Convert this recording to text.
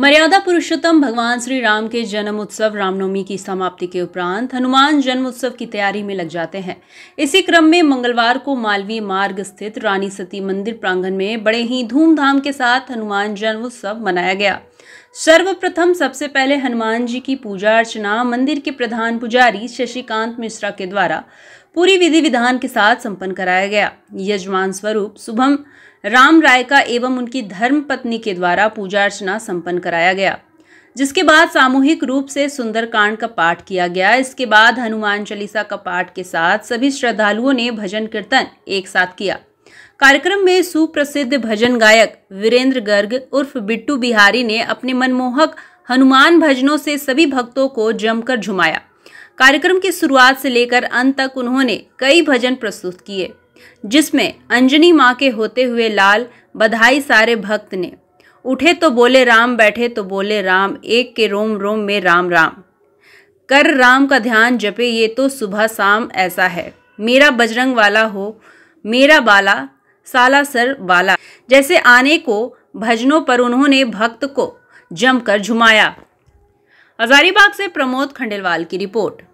मर्यादा पुरुषोत्तम भगवान श्री राम के जन्म उत्सव रामनवमी की समाप्ति के उपरांत हनुमान जन्म उत्सव की तैयारी में लग जाते हैं इसी क्रम में मंगलवार को मालवीय मार्ग स्थित रानी सती मंदिर प्रांगण में बड़े ही धूमधाम के साथ हनुमान जन्म उत्सव मनाया गया सर्वप्रथम सबसे पहले हनुमान जी की पूजा अर्चना मंदिर के प्रधान पुजारी शशिकांत मिश्रा के द्वारा पूरी विधि विधान के साथ संपन्न कराया गया यजमान स्वरूप शुभम राम राय का एवं उनकी धर्म पत्नी के द्वारा पूजा अर्चना संपन्न कराया गया जिसके बाद सामूहिक रूप से सुंदरकांड का पाठ किया गया इसके बाद हनुमान चालीसा का पाठ के साथ सभी श्रद्धालुओं ने भजन कीर्तन एक साथ किया कार्यक्रम में सुप्रसिद्ध भजन गायक वीरेंद्र गर्ग उर्फ बिट्टू बिहारी ने अपने मनमोहक हनुमान भजनों से सभी भक्तों को जमकर झुमाया कार्यक्रम की शुरुआत से लेकर अंत तक उन्होंने कई भजन प्रस्तुत किए जिसमें अंजनी माँ के होते हुए लाल बधाई सारे भक्त ने उठे तो बोले राम बैठे तो बोले राम एक के रोम रोम में राम राम कर राम का ध्यान जपे ये तो सुबह शाम ऐसा है मेरा बजरंग वाला हो मेरा बाला सालासर वाला जैसे आने को भजनों पर उन्होंने भक्त को जमकर झुमाया हजारीबाग से प्रमोद खंडेलवाल की रिपोर्ट